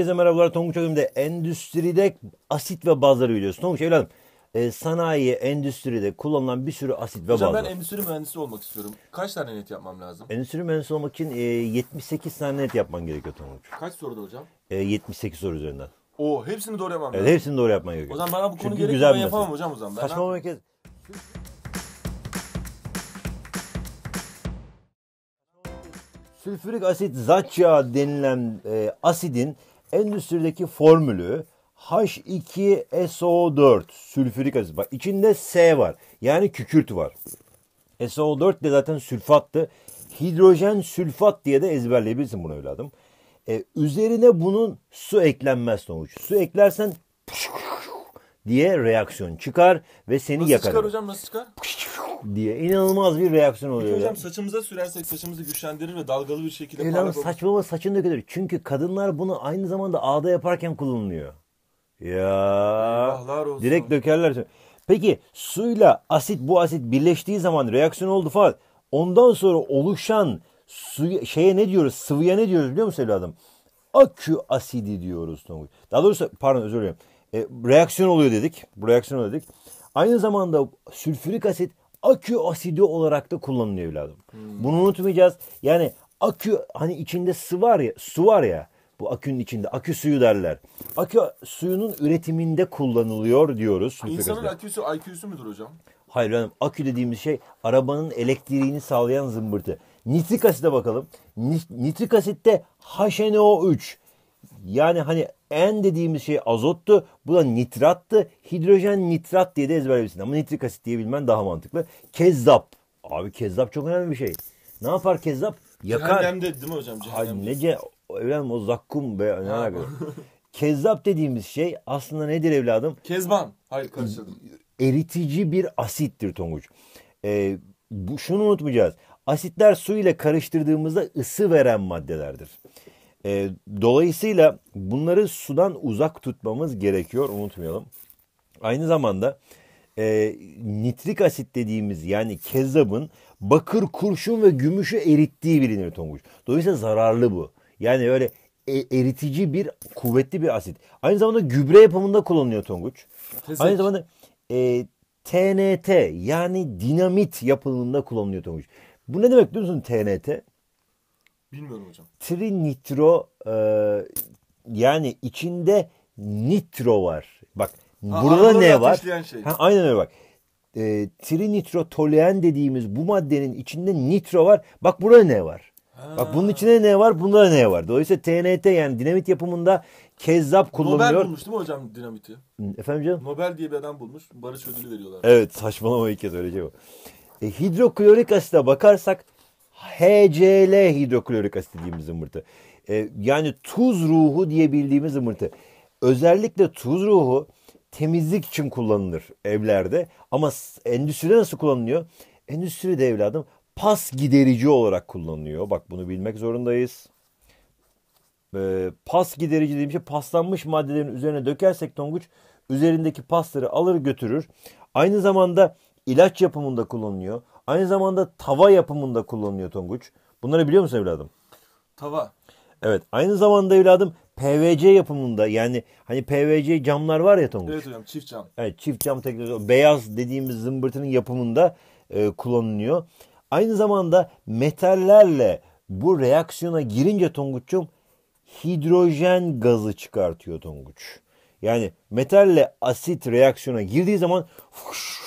Herkese merhabalar Tonguç Ödüm'de endüstride asit ve bazları biliyorsun. Tonguç evladım e, sanayi, endüstride kullanılan bir sürü asit ve Hocam bazı. ben endüstri mühendisi olmak istiyorum. Kaç tane net yapmam lazım? Endüstri mühendisi olmak için e, 78 tane net yapman gerekiyor Tonguç. Kaç soruda hocam? E, 78 soru üzerinden. O, hepsini doğru yapmam Evet hepsini doğru yapman O zaman bana bu konu Çünkü gerekiyor güzel ben yapamam hocam o zaman. Ben Saçmalama herkes. Sülfürik asit, zat yağı denilen e, asidin endüstrideki formülü H2SO4 sülfürik asit. Bak içinde S var. Yani kükürt var. SO4 de zaten sülfattı. Hidrojen sülfat diye de ezberleyebilirsin bunu evladım. E, üzerine bunun su eklenmez sonuç. Su eklersen diye reaksiyon çıkar ve seni nasıl yakar. Nasıl çıkar hocam nasıl çıkar? diye inanılmaz bir reaksiyon oluyor. Peki hocam saçımıza sürersek saçımızı güçlendirir ve dalgalı bir şekilde Elan parlak saçmalama saçın dökülür. Çünkü kadınlar bunu aynı zamanda ağda yaparken kullanılıyor. Ya direkt dökerler. Peki suyla asit bu asit birleştiği zaman reaksiyon oldu falan. Ondan sonra oluşan suya, şeye ne diyoruz? Sıvıya ne diyoruz biliyor musun evladım? Akü asidi diyoruz. Daha doğrusu pardon özür dilerim. E, reaksiyon oluyor dedik. Bu reaksiyon oluyor dedik. Aynı zamanda sülfürik asit akü asidi olarak da kullanılıyor evladım. Hmm. Bunu unutmayacağız. Yani akü hani içinde su var ya, su var ya bu akünün içinde akü suyu derler. Akü suyunun üretiminde kullanılıyor diyoruz. İnsanın aküsü IQ'su müdür hocam? Hayır hanım akü dediğimiz şey arabanın elektriğini sağlayan zımbırtı. Nitrik asite bakalım. Nitrik asitte HNO3 yani hani N dediğimiz şey azottu. Bu da nitrattı. Hidrojen nitrat diye de ezberlemişsin. Ama nitrik asit diye bilmen daha mantıklı. Kezzap. Abi kezzap çok önemli bir şey. Ne yapar kezzap? Yakar. Cehennemde değil mi hocam? Cehennemde. Ay, nece, evladım o zakkum be. Ne alakalı? kezzap dediğimiz şey aslında nedir evladım? Kezban. Hayır karıştırdım. Eritici bir asittir Tonguç. Ee, bu, şunu unutmayacağız. Asitler su ile karıştırdığımızda ısı veren maddelerdir. E, dolayısıyla bunları sudan uzak tutmamız gerekiyor unutmayalım. Aynı zamanda e, nitrik asit dediğimiz yani kezzabın bakır, kurşun ve gümüşü erittiği bilinir tonguç. Dolayısıyla zararlı bu. Yani öyle e, eritici bir kuvvetli bir asit. Aynı zamanda gübre yapımında kullanılıyor tonguç. Tezek. Aynı zamanda e, TNT yani dinamit yapımında kullanılıyor tonguç. Bu ne demek biliyor musun TNT? Bilmiyorum hocam. Trinitro e, yani içinde nitro var. Bak ha, burada ne var? Şey. Ha, aynen öyle bak. E, trinitrotoluen dediğimiz bu maddenin içinde nitro var. Bak burada ne var? Ha. Bak bunun içinde ne var? Bunda ne var? Dolayısıyla TNT yani dinamit yapımında kezzap kullanılıyor. Nobel bulmuş değil mi hocam dinamiti? Efendim canım? Nobel diye bir adam bulmuş. Barış ödülü veriyorlar. Evet saçmalama ilk kez öylece şey bu. E, hidroklorik asite bakarsak HCl hidroklorik asit dediğimiz zımbırtı. E, yani tuz ruhu diyebildiğimiz bildiğimiz Özellikle tuz ruhu temizlik için kullanılır evlerde. Ama endüstride nasıl kullanılıyor? Endüstride evladım pas giderici olarak kullanılıyor. Bak bunu bilmek zorundayız. E, pas giderici dediğim şey paslanmış maddelerin üzerine dökersek tonguç üzerindeki pasları alır götürür. Aynı zamanda ilaç yapımında kullanılıyor. Aynı zamanda tava yapımında kullanılıyor tonguç. Bunları biliyor musun evladım? Tava. Evet. Aynı zamanda evladım PVC yapımında yani hani PVC camlar var ya Tonguç. Evet hocam çift cam. Evet çift cam teknolojisi. Beyaz dediğimiz zımbırtının yapımında e, kullanılıyor. Aynı zamanda metallerle bu reaksiyona girince Tonguç'um hidrojen gazı çıkartıyor Tonguç. Yani metalle asit reaksiyona girdiği zaman fuş,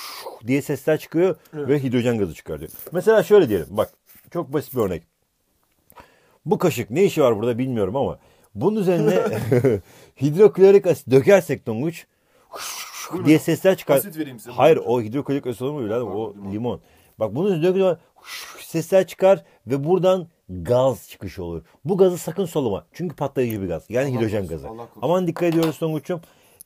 diye sesler çıkıyor evet. ve hidrojen gazı çıkartıyor. Mesela şöyle diyelim bak çok basit bir örnek. Bu kaşık ne işi var burada bilmiyorum ama bunun üzerine hidroklorik asit dökersek donguç diye sesler çıkar. Asit vereyim size. Hayır o hidroklorik asit olmuyor lan o limon. Bak bunun üzerine dökülür sesler çıkar ve buradan gaz çıkışı olur. Bu gazı sakın soluma. Çünkü patlayıcı bir gaz. Yani Allah hidrojen gazı. Aman dikkat ediyoruz Tonguç'um.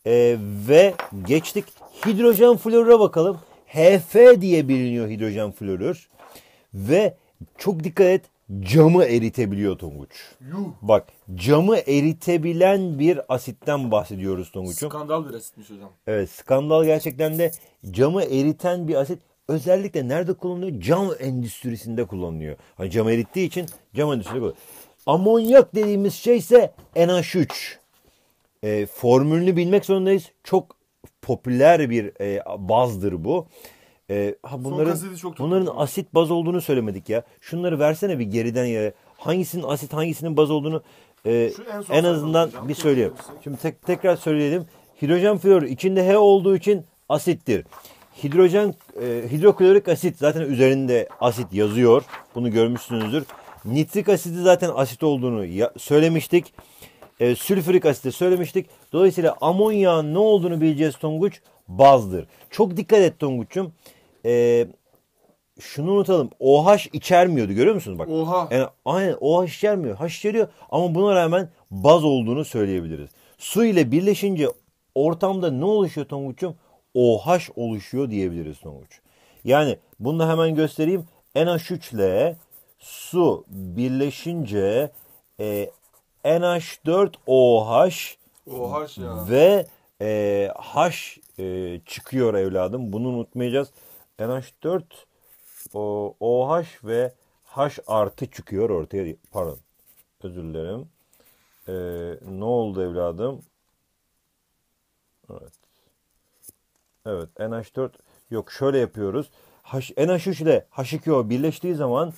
Ee, ve geçtik hidrojen florura bakalım. HF diye biliniyor hidrojen florür. Ve çok dikkat et camı eritebiliyor Tonguç. Yuh. Bak camı eritebilen bir asitten bahsediyoruz Tonguç'um. Skandal bir asitmiş hocam. Evet skandal gerçekten de camı eriten bir asit. Özellikle nerede kullanılıyor? Cam endüstrisinde kullanılıyor. Hani cam erittiği için cam endüstrisinde kullanılıyor. Amonyak dediğimiz şey ise NH3. E, ee, formülünü bilmek zorundayız. Çok popüler bir e, bazdır bu. E, ha bunların çok bunların asit baz olduğunu söylemedik ya. Şunları versene bir geriden ya Hangisinin asit hangisinin baz olduğunu e, en, en azından bir söyleyeyim. Şimdi tek, tekrar söyleyelim. Hidrojen florür içinde H olduğu için asittir. Hidrojen e, hidroklorik asit zaten üzerinde asit yazıyor. Bunu görmüşsünüzdür. Nitrik asidi zaten asit olduğunu ya, söylemiştik e, sülfürik asiti söylemiştik. Dolayısıyla amonyağın ne olduğunu bileceğiz Tonguç. Bazdır. Çok dikkat et Tonguç'um. E, ee, şunu unutalım. OH içermiyordu görüyor musunuz? Bak, Oha. Yani, aynen OH içermiyor. H içeriyor ama buna rağmen baz olduğunu söyleyebiliriz. Su ile birleşince ortamda ne oluşuyor Tonguç'um? OH oluşuyor diyebiliriz Tonguç. Yani bunu da hemen göstereyim. NH3 ile su birleşince e, NH4OH OH ya. ve e, H e, çıkıyor evladım. Bunu unutmayacağız. NH4 o, OH ve H artı çıkıyor ortaya. Pardon. Özür dilerim. E, ne oldu evladım? Evet. Evet. NH4 yok şöyle yapıyoruz. H, NH3 ile H2O birleştiği zaman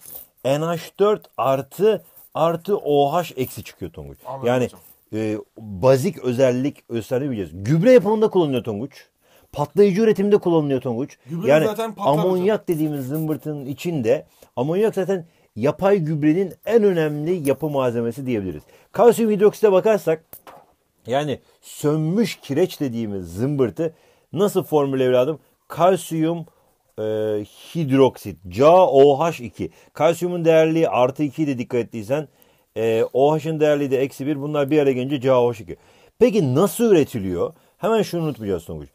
NH4 artı artı OH eksi çıkıyor Tonguç. Anladım yani hocam. e, bazik özellik özelleyebileceğiz. Gübre yapımında kullanılıyor Tonguç. Patlayıcı üretimde kullanılıyor Tonguç. Gübre yani zaten amonyak dediğimiz zımbırtının içinde amonyak zaten yapay gübrenin en önemli yapı malzemesi diyebiliriz. Kalsiyum hidroksite bakarsak yani sönmüş kireç dediğimiz zımbırtı nasıl formül evladım? Kalsiyum e, hidroksit CaOH2. Kalsiyumun değerliği artı 2 de dikkat ettiysen e, OH'ın değerliği de eksi 1. Bunlar bir araya gelince CaOH2. Peki nasıl üretiliyor? Hemen şunu unutmayacağız Tonguç.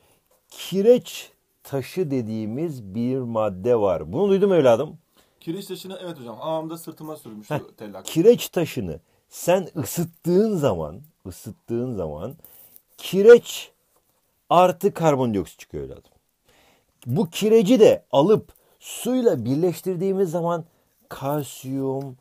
Kireç taşı dediğimiz bir madde var. Bunu duydum evladım. Kireç taşını evet hocam ağamda sırtıma sürmüş Heh, tellak. Kireç taşını sen ısıttığın zaman ısıttığın zaman kireç artı karbondioksit çıkıyor evladım. Bu kireci de alıp suyla birleştirdiğimiz zaman kalsiyum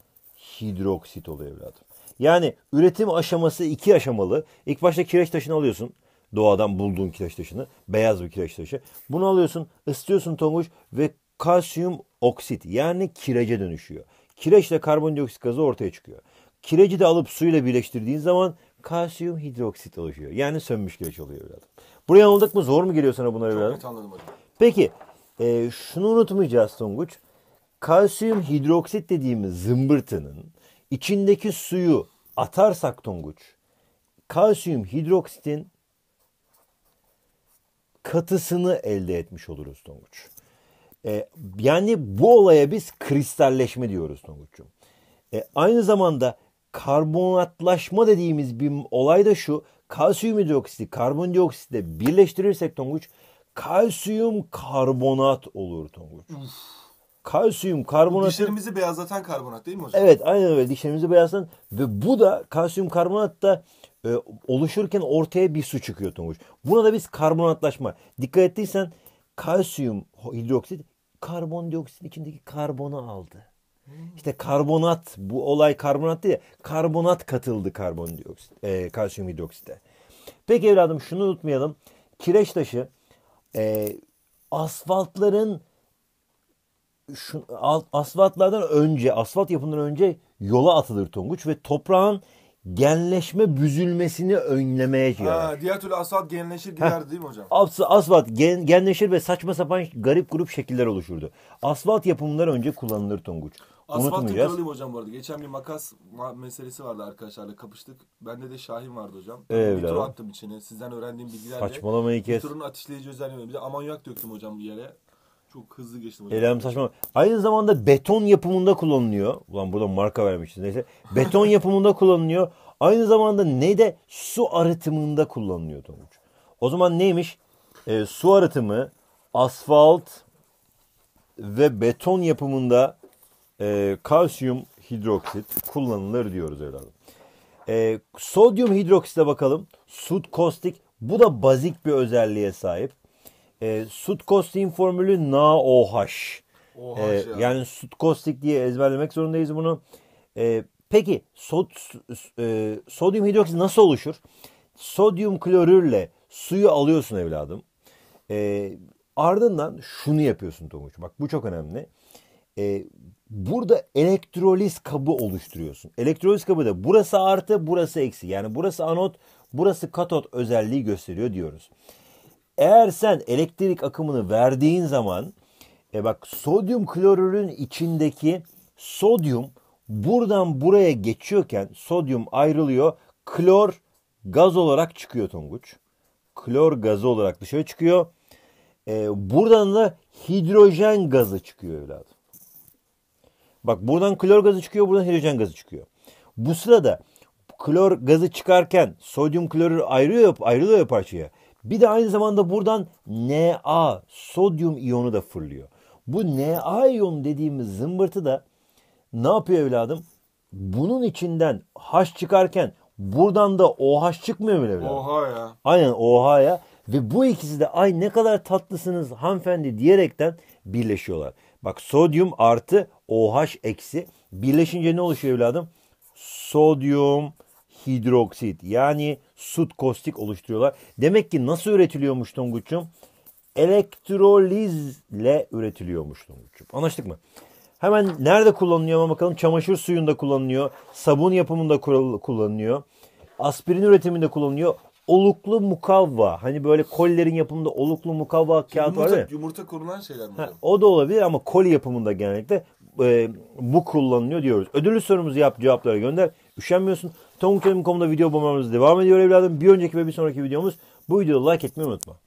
hidroksit oluyor evladım. Yani üretim aşaması iki aşamalı. İlk başta kireç taşını alıyorsun. Doğadan bulduğun kireç taşını. Beyaz bir kireç taşı. Bunu alıyorsun, ısıtıyorsun tonguç ve kalsiyum oksit yani kirece dönüşüyor. Kireçle karbondioksit gazı ortaya çıkıyor. Kireci de alıp suyla birleştirdiğin zaman kalsiyum hidroksit oluşuyor. Yani sönmüş kireç oluyor evladım. Buraya anladık mı? Zor mu geliyor sana bunlar evladım? Çok net anladım hocam. Peki e, şunu unutmayacağız Tonguç, Kalsiyum hidroksit dediğimiz zımbırtının içindeki suyu atarsak Tonguç kalsiyum hidroksitin katısını elde etmiş oluruz Tonguç. E, yani bu olaya biz kristalleşme diyoruz Tonguç'cum. E, aynı zamanda karbonatlaşma dediğimiz bir olay da şu. Kalsiyum hidroksiti karbondioksitle birleştirirsek Tonguç kalsiyum karbonat olur Tonguç. kalsiyum karbonat. Dişlerimizi beyazlatan karbonat değil mi hocam? Evet aynen öyle dişlerimizi beyazlatan ve bu da kalsiyum karbonat da e, oluşurken ortaya bir su çıkıyor Tonguç. Buna da biz karbonatlaşma. Dikkat ettiysen kalsiyum hidroksit karbondioksit içindeki karbonu aldı. Hmm. İşte karbonat bu olay karbonat değil karbonat katıldı karbondioksit e, kalsiyum hidroksite. Peki evladım şunu unutmayalım. Kireç taşı e, asfaltların şu, asfaltlardan önce, asfalt yapımından önce yola atılır Tonguç ve toprağın genleşme büzülmesini önlemeye yarar. Ha, diğer türlü asfalt genleşir gider ha. değil mi hocam? As asfalt gen, genleşir ve saçma sapan garip grup şekiller oluşurdu. Asfalt yapımından önce kullanılır Tonguç. Asfaltın unutmayacağız. kralıyım hocam bu arada. Geçen bir makas meselesi vardı arkadaşlarla kapıştık. Bende de Şahin vardı hocam. Ee, evladım. Bir tur attım içine. Sizden öğrendiğim bilgilerle. Saçmalamayı Bir kes. turun ateşleyici özelliği. Bir de amonyak döktüm hocam bir yere. Çok hızlı geçtim hocam. Elem saçma. Aynı zamanda beton yapımında kullanılıyor. Ulan burada marka vermişiz neyse. Beton yapımında kullanılıyor. Aynı zamanda ne de su arıtımında kullanılıyor Tonguç. O zaman neymiş? Ee, su arıtımı, asfalt ve beton yapımında e, kalsiyum hidroksit kullanılır diyoruz evladım. E, sodyum hidroksite bakalım. Sud kostik bu da bazik bir özelliğe sahip. E, sud kostiğin formülü NaOH. e, Yani sud kostik diye ezberlemek zorundayız bunu. E, peki sod, e, sodyum hidroksit nasıl oluşur? Sodyum klorürle suyu alıyorsun evladım. E, ardından şunu yapıyorsun Tomuç. Bak bu çok önemli. E, burada elektroliz kabı oluşturuyorsun. Elektroliz kabı da burası artı burası eksi. Yani burası anot burası katot özelliği gösteriyor diyoruz. Eğer sen elektrik akımını verdiğin zaman e bak sodyum klorürün içindeki sodyum buradan buraya geçiyorken sodyum ayrılıyor. Klor gaz olarak çıkıyor Tonguç. Klor gazı olarak dışarı çıkıyor. E, buradan da hidrojen gazı çıkıyor evladım. Bak buradan klor gazı çıkıyor, buradan hidrojen gazı çıkıyor. Bu sırada klor gazı çıkarken sodyum klorür ayrılıyor, ayrılıyor ya parçaya. Bir de aynı zamanda buradan Na sodyum iyonu da fırlıyor. Bu Na iyonu dediğimiz zımbırtı da ne yapıyor evladım? Bunun içinden H çıkarken buradan da OH çıkmıyor mu evladım? Oha ya. Aynen oha ya. Ve bu ikisi de ay ne kadar tatlısınız hanımefendi diyerekten birleşiyorlar. Bak sodyum artı OH eksi birleşince ne oluşuyor evladım? Sodyum hidroksit yani sut kostik oluşturuyorlar. Demek ki nasıl üretiliyormuş Tonguç'um? Elektrolizle üretiliyormuş Tonguç'um. Anlaştık mı? Hemen nerede kullanılıyor ama bakalım. Çamaşır suyunda kullanılıyor. Sabun yapımında kullanılıyor. Aspirin üretiminde kullanılıyor oluklu mukavva. Hani böyle kolilerin yapımında oluklu mukavva kağıt yumurta, var ya. Yumurta kurulan şeyler mi? Ha, o da olabilir ama koli yapımında genellikle e, bu kullanılıyor diyoruz. Ödüllü sorumuzu yap cevapları gönder. Üşenmiyorsun. Tongutelum.com'da video bulmamız devam ediyor evladım. Bir önceki ve bir sonraki videomuz. Bu videoda like etmeyi unutma.